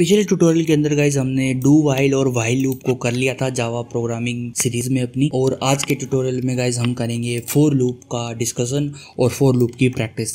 पिछले ट्यूटोरियल के अंदर गाइज हमने डू वाइल और वाइल लूप को कर लिया था जावा प्रोग्रामिंग सीरीज में अपनी और आज के ट्यूटोरियल में गाइज हम करेंगे फोर लूप का डिस्कशन और फोर लूप की प्रैक्टिस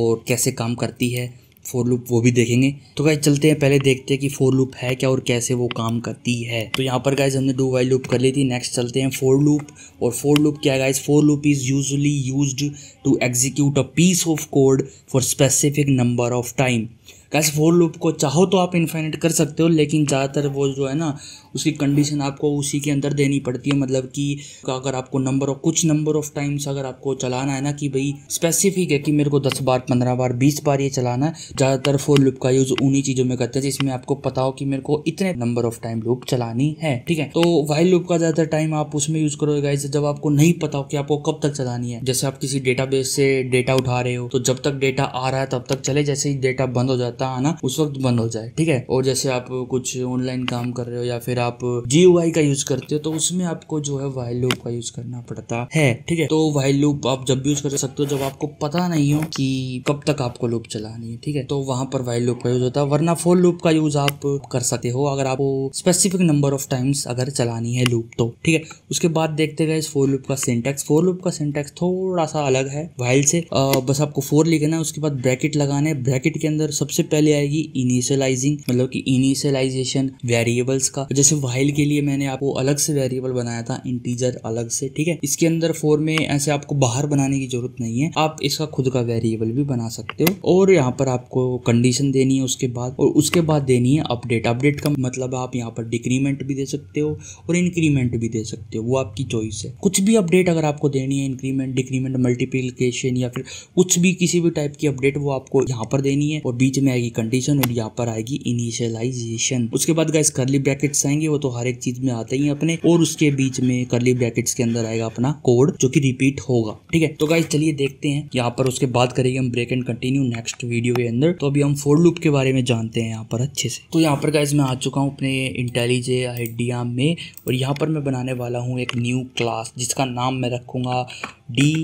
और कैसे काम करती है फोर लूप वो भी देखेंगे तो गाइज चलते हैं पहले देखते हैं कि फोर लूप है क्या और कैसे वो काम करती है तो यहाँ पर गाइज हमने डू वाइल लूप कर ली थी नेक्स्ट चलते हैं फोर लूप और फोर लूप क्या guys for loop is usually use to execute a piece of code for specific number of time कैसे फोर लूप को चाहो तो आप इन्फाइनिट कर सकते हो लेकिन ज़्यादातर वो जो है ना उसकी कंडीशन आपको उसी के अंदर देनी पड़ती है मतलब कि अगर आपको नंबर ऑफ कुछ नंबर ऑफ टाइम्स अगर आपको चलाना है ना कि भाई स्पेसिफिक है कि मेरे को दस बार पंद्रह बार बीस बार ये चलाना है ज़्यादातर फोर लूप का यूज़ उन्हीं चीज़ों में करते हैं जिसमें आपको पता हो कि मेरे को इतने नंबर ऑफ टाइम लूप चलानी है ठीक है तो वाइल लूप का ज़्यादातर टाइम आप उसमें यूज़ करोगे गाइज जब आपको नहीं पता हो कि आपको कब तक चलानी है जैसे आप किसी डेटाबेस से डेटा उठा रहे हो तो जब तक डेटा आ रहा है तब तक चले जैसे ही डेटा बंद हो जाता खाता आना उस वक्त बंद हो जाए ठीक है और जैसे आप कुछ ऑनलाइन काम कर रहे हो या फिर आप जी का यूज करते हो तो उसमें आपको जो है वाइल लूप का यूज करना पड़ता है ठीक है तो वाइल लूप आप जब भी यूज कर सकते हो जब आपको पता नहीं हो कि कब तक आपको लूप चलानी है ठीक है तो वहां पर वाइल लूप का यूज होता है वरना फोर लूप का यूज आप कर सकते हो अगर आपको स्पेसिफिक नंबर ऑफ टाइम्स अगर चलानी है लूप तो ठीक है उसके बाद देखते गए इस फोर लूप का सिंटेक्स फोर लूप का सिंटेक्स थोड़ा सा अलग है वाइल से आ, बस आपको फोर लिखना है उसके बाद ब्रैकेट लगाने ब्रैकेट के अंदर सबसे पहले आएगी इनिशियलाइजिंग मतलब कि इनिशियलाइजेशन वेरिएबल्स का जैसे वाइल के लिए मैंने आपको अलग से वेरिएबल बनाया था इंटीजर अलग से ठीक है इसके अंदर फोर में ऐसे आपको बाहर बनाने की जरूरत नहीं है आप इसका खुद का वेरिएबल भी बना सकते हो और यहाँ पर आपको कंडीशन देनी है उसके बाद और उसके बाद देनी है अपडेट अपडेट का मतलब आप यहाँ पर डिक्रीमेंट भी दे सकते हो और इंक्रीमेंट भी दे सकते हो वो आपकी चॉइस है कुछ भी अपडेट अगर आपको देनी है इंक्रीमेंट डिक्रीमेंट मल्टीप्लीकेशन या फिर कुछ भी किसी भी टाइप की अपडेट वो आपको यहाँ पर देनी है और बीच में आएगी आएगी कंडीशन और यहाँ पर आएगी इनिशियलाइजेशन उसके बाद गाइस करली ब्रैकेट्स आएंगे वो तो हर एक चीज में आते ही अपने और उसके बीच में करली ब्रैकेट्स के अंदर आएगा अपना कोड जो कि रिपीट होगा ठीक है तो गाइस चलिए देखते हैं यहाँ पर उसके बाद करेंगे हम break and continue next video के अंदर तो अभी हम फोर लूप के बारे में जानते हैं यहाँ पर अच्छे से तो यहाँ पर गाइज मैं आ चुका हूँ अपने इंटेलिजे आइडिया में और यहाँ पर मैं बनाने वाला हूँ एक न्यू क्लास जिसका नाम मैं रखूंगा डी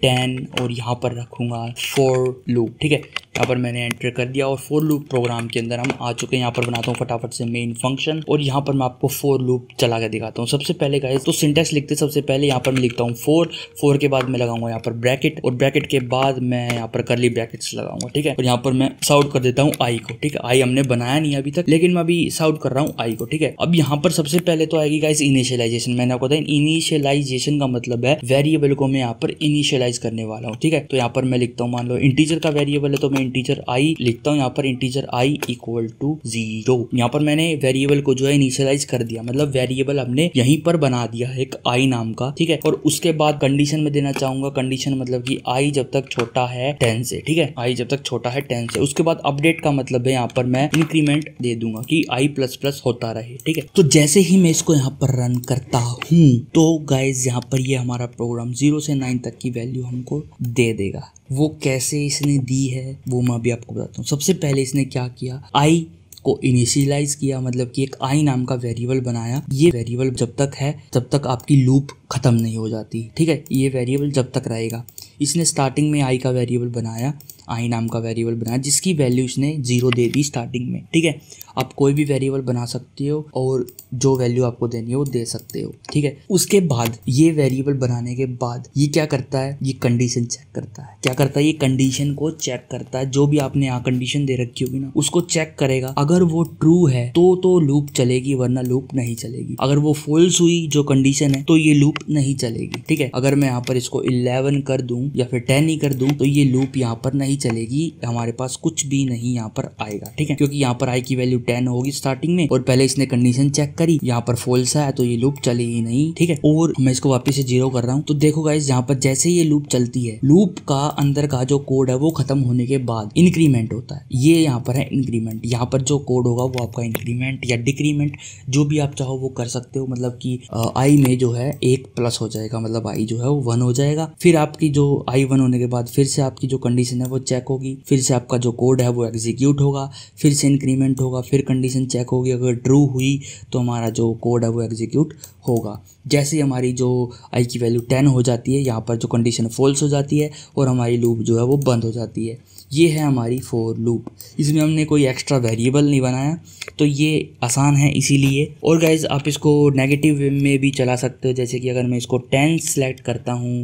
टेन और यहाँ पर रखूंगा फोर लूप ठीक है यहाँ पर मैंने एंटर कर दिया और फोर लूप प्रोग्राम के अंदर हम आ चुके हैं यहाँ पर बनाता हूँ फटाफट से मेन फंक्शन और यहाँ पर मैं आपको फोर लूप चला के दिखाता हूँ सबसे पहले गाइस तो सिंटेक्स लिखते सबसे पहले यहाँ पर मैं लिखता हूँ फोर फोर के बाद मैं लगाऊंगा यहाँ पर ब्रैकेट और ब्रैकेट के बाद मैं यहाँ पर करली ब्रैकेट लगाऊंगा ठीक है और यहाँ पर मैं साउट कर देता हूँ आई को ठीक है आई हमने बनाया नहीं अभी तक लेकिन मैं अभी साउट कर रहा हूँ आई को ठीक है अब यहाँ पर सबसे पहले तो आएगी गाइस इनिशियलाइजेशन मैंने आपको बताया इनिशियलाइजेशन का मतलब है वेरिएबल को मैं यहाँ पर इनिशियलाइज करने वाला हूँ ठीक है तो यहाँ पर मैं लिखता हूँ मान लो इंटीजर का वेरिएबल है तो मैं मैं इंटीजर आई लिखता हूँ यहाँ पर integer i equal to zero यहाँ पर मैंने वेरिएबल को जो है इनिशियलाइज कर दिया मतलब वेरिएबल हमने यहीं पर बना दिया एक आई नाम का ठीक है और उसके बाद कंडीशन में देना चाहूंगा कंडीशन मतलब की आई जब तक छोटा है टेन से ठीक है आई जब तक छोटा है टेन से उसके बाद अपडेट का मतलब है यहाँ पर मैं इंक्रीमेंट दे दूंगा की आई प्लस प्लस होता रहे ठीक है तो जैसे ही मैं इसको यहाँ पर रन करता हूँ तो गाइज यहाँ पर ये हमारा प्रोग्राम जीरो से नाइन तक की वैल्यू हमको दे देगा वो कैसे इसने दी है वो मैं अभी आपको बताता हूँ सबसे पहले इसने क्या किया आई को इनिशियलाइज किया मतलब कि एक आई नाम का वेरिएबल बनाया ये वेरिएबल जब तक है तब तक आपकी लूप खत्म नहीं हो जाती ठीक है ये वेरिएबल जब तक रहेगा इसने स्टार्टिंग में आई का वेरिएबल बनाया आई नाम का वेरिएबल बनाया जिसकी वैल्यू इसने जीरो दे दी स्टार्टिंग में ठीक है आप कोई भी वेरिएबल बना सकते हो और जो वैल्यू आपको देनी है वो दे सकते हो ठीक है उसके बाद ये वेरिएबल बनाने के बाद ये क्या करता है ये कंडीशन चेक करता है क्या करता है ये कंडीशन को चेक करता है जो भी आपने यहाँ कंडीशन दे रखी होगी ना उसको चेक करेगा अगर वो ट्रू है तो तो लूप चलेगी वरना लूप नहीं चलेगी अगर वो फॉल्स हुई जो कंडीशन है तो ये लूप नहीं चलेगी ठीक है अगर मैं यहाँ पर इसको इलेवन कर दू या फिर टेन ही कर दू तो ये लूप यहाँ पर नहीं चलेगी हमारे पास कुछ भी नहीं यहाँ पर आएगा ठीक है क्योंकि यहाँ पर आई की वैल्यू टेन होगी स्टार्टिंग में और पहले इसने कंडीशन चेक करी यहाँ पर फोल्स है तो ये लूप चले ही नहीं ठीक है और मैं इसको वापिस से जीरो कर रहा हूँ तो देखो गाइज यहाँ पर जैसे ये लूप चलती है लूप का अंदर का जो कोड है वो खत्म होने के बाद इंक्रीमेंट होता है ये यहाँ पर है इंक्रीमेंट यहाँ पर जो कोड होगा वो आपका इंक्रीमेंट या डिक्रीमेंट जो भी आप चाहो वो कर सकते हो मतलब कि आई में जो है एक प्लस हो जाएगा मतलब आई जो है वो वन हो जाएगा फिर आपकी जो आई वन होने के बाद फिर से आपकी जो कंडीशन है वो चेक होगी फिर से आपका जो कोड है वो एग्जीक्यूट होगा फिर से इंक्रीमेंट होगा फिर कंडीशन चेक होगी अगर ट्रू हुई तो हमारा जो कोड है वो एग्जीक्यूट होगा जैसे ही हमारी जो आई की वैल्यू टेन हो जाती है यहाँ पर जो कंडीशन फॉल्स हो जाती है और हमारी लूप जो है वो बंद हो जाती है ये है हमारी फ़ोर लूप इसमें हमने कोई एक्स्ट्रा वेरिएबल नहीं बनाया तो ये आसान है इसीलिए और गाइज आप इसको नेगेटिव में भी चला सकते हो जैसे कि अगर मैं इसको टेन सेलेक्ट करता हूँ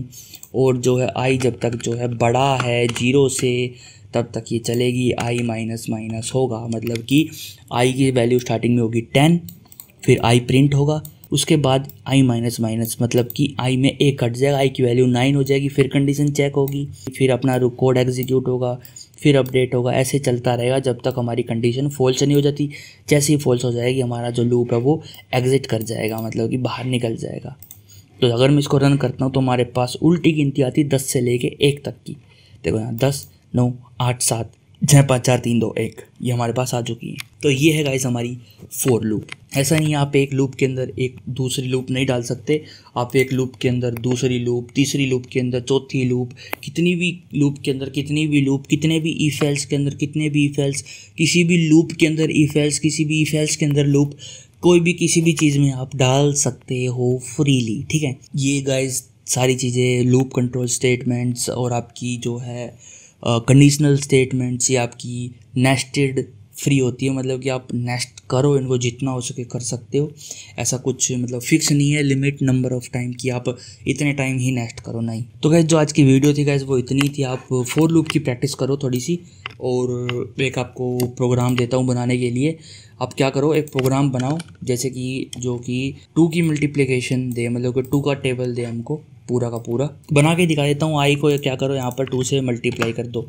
और जो है आई जब तक जो है बड़ा है जीरो से तब तक ये चलेगी आई माइनस माइनस होगा मतलब कि आई की वैल्यू स्टार्टिंग में होगी टेन फिर आई प्रिंट होगा उसके बाद आई माइनस माइनस मतलब कि आई में एक कट जाएगा आई की वैल्यू नाइन हो जाएगी फिर कंडीशन चेक होगी फिर अपना कोड एग्जीक्यूट होगा फिर अपडेट होगा ऐसे चलता रहेगा जब तक हमारी कंडीशन फॉल्स नहीं हो जाती जैसे ही फॉल्स हो जाएगी हमारा जो लूप है वो एग्जिट कर जाएगा मतलब कि बाहर निकल जाएगा तो अगर मैं इसको रन करता हूँ तो हमारे पास उल्टी गिनती आती दस से लेके एक तक की देखो यहाँ दस नौ आठ सात छः पाँच चार तीन दो एक ये हमारे पास आ चुकी है तो ये है गाइस हमारी फोर लूप ऐसा नहीं आप एक लूप के अंदर एक दूसरी लूप नहीं डाल सकते आप एक लूप के अंदर दूसरी लूप तीसरी लूप के अंदर चौथी लूप कितनी भी लूप के अंदर कितनी भी लूप कितने भी ई फेल्स के अंदर कितने भी ई फेल्स किसी भी लूप के अंदर ई फेल्स किसी भी ई फेल्स के अंदर लूप कोई भी किसी भी चीज़ में आप डाल सकते हो फ्रीली ठीक है ये गाइज सारी चीज़ें लूप कंट्रोल स्टेटमेंट्स और आपकी जो है कंडीशनल स्टेटमेंट्स या आपकी नेस्टेड फ्री होती है मतलब कि आप नेस्ट करो इनको जितना हो सके कर सकते हो ऐसा कुछ मतलब फिक्स नहीं है लिमिट नंबर ऑफ टाइम कि आप इतने टाइम ही नेस्ट करो नहीं तो गैस जो आज की वीडियो थी गैस वो इतनी थी आप फोर लूप की प्रैक्टिस करो थोड़ी सी और एक आपको प्रोग्राम देता हूँ बनाने के लिए आप क्या करो एक प्रोग्राम बनाओ जैसे कि जो कि टू की मल्टीप्लीकेशन दे मतलब कि टू का टेबल दे हमको पूरा का पूरा बना के दिखा देता हूँ आई को क्या करो यहाँ पर टू से मल्टीप्लाई कर दो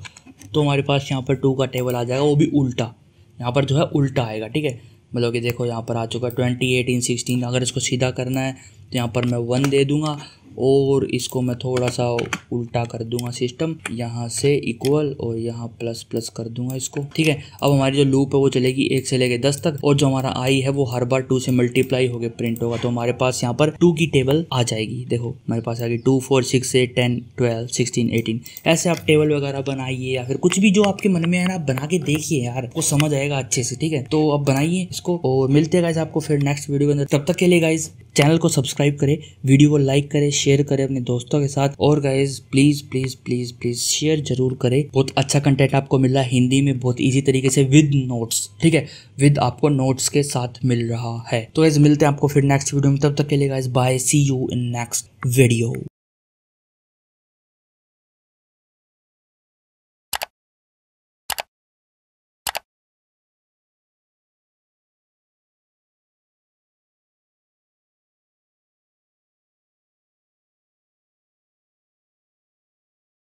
तो हमारे पास यहाँ पर टू का टेबल आ जाएगा वो भी उल्टा यहाँ पर जो है उल्टा आएगा ठीक है मतलब कि देखो यहाँ पर आ चुका है ट्वेंटी एटीन सिक्सटीन अगर इसको सीधा करना है तो यहाँ पर मैं वन दे दूँगा और इसको मैं थोड़ा सा उल्टा कर दूंगा सिस्टम यहाँ से इक्वल और यहाँ प्लस प्लस कर दूंगा इसको ठीक है अब हमारी जो लूप है वो चलेगी एक से लेके दस तक और जो हमारा आई है वो हर बार टू से मल्टीप्लाई होकर प्रिंट होगा तो हमारे पास यहाँ पर टू की टेबल आ जाएगी देखो हमारे पास आ गई two four six eight ten twelve sixteen eighteen ऐसे आप टेबल वगैरह बनाइए या फिर कुछ भी जो आपके मन में है ना आप बना के देखिए यार आपको समझ आएगा अच्छे से ठीक है तो अब बनाइए इसको और मिलते गाइज आपको फिर नेक्स्ट वीडियो के अंदर तब तक के लिए गाइज चैनल को सब्सक्राइब करें वीडियो को लाइक करें शेयर करें अपने दोस्तों के साथ और guys please please please please share जरूर करें बहुत अच्छा कंटेंट आपको मिल रहा है हिंदी में बहुत ईजी तरीके से विद नोट्स ठीक है विद आपको नोट्स के साथ मिल रहा है तो गाइज मिलते हैं आपको फिर नेक्स्ट वीडियो में तब तक के लिए guys bye see you in next video